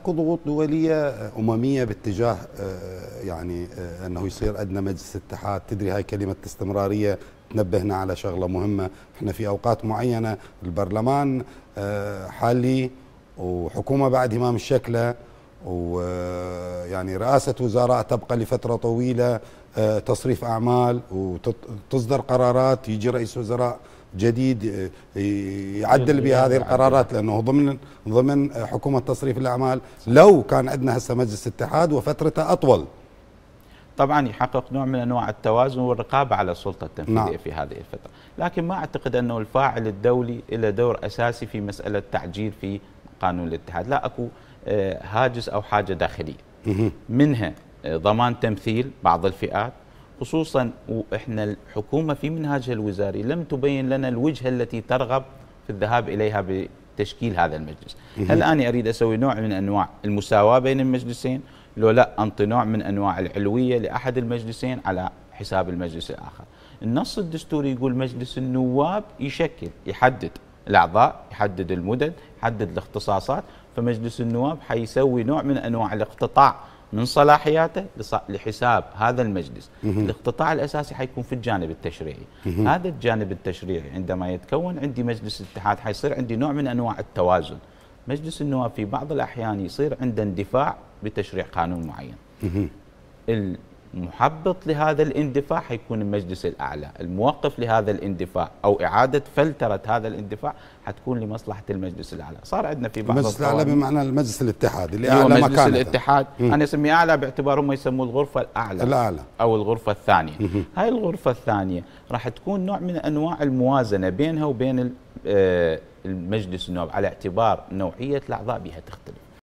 اكو ضغوط دوليه آه، امميه باتجاه آه، يعني آه، انه يصير عندنا مجلس اتحاد تدري هاي كلمه استمراريه تنبهنا على شغله مهمه احنا في اوقات معينه البرلمان حالي وحكومه بعد امام الشكله ويعني رئاسة وزراء تبقى لفترة طويلة آه، تصريف أعمال وتصدر قرارات يجي رئيس وزراء جديد آه، يعدل بهذه القرارات لانه ضمن ضمن حكومه تصريف الاعمال لو كان عندنا هسه مجلس اتحاد وفترته اطول طبعا يحقق نوع من انواع التوازن والرقابه على السلطه التنفيذيه نعم. في هذه الفتره، لكن ما اعتقد انه الفاعل الدولي له دور اساسي في مساله تعجيل في قانون الاتحاد، لا اكو آه، هاجس أو حاجة داخلية منها آه، ضمان تمثيل بعض الفئات خصوصا وإحنا الحكومة في منهاجها الوزاري لم تبين لنا الوجهة التي ترغب في الذهاب إليها بتشكيل هذا المجلس هل أنا أريد أسوي نوع من أنواع المساواة بين المجلسين لو لا أنطي نوع من أنواع العلوية لأحد المجلسين على حساب المجلس الآخر النص الدستوري يقول مجلس النواب يشكل يحدد الأعضاء يحدد المدد يحدد الاختصاصات فمجلس النواب حيسوي نوع من انواع الاقتطاع من صلاحياته لحساب هذا المجلس الاقتطاع الاساسي حيكون في الجانب التشريعي هذا الجانب التشريعي عندما يتكون عندي مجلس الاتحاد حيصير عندي نوع من انواع التوازن مجلس النواب في بعض الاحيان يصير عنده اندفاع بتشريع قانون معين محبط لهذا الاندفاع حيكون المجلس الاعلى، الموقف لهذا الاندفاع او اعاده فلتره هذا الاندفاع حتكون لمصلحه المجلس الاعلى، صار عندنا في بعض المجلس الاعلى بمعنى المجلس الاتحاد اللي اعلى أيوة، مجلس مكانة. الاتحاد م. انا اسميه اعلى باعتبار هم يسموه الغرفه الاعلى الاعلى او الغرفه الثانيه، م. هاي الغرفه الثانيه راح تكون نوع من انواع الموازنه بينها وبين آه، المجلس النواب على اعتبار نوعيه الاعضاء بها تختلف.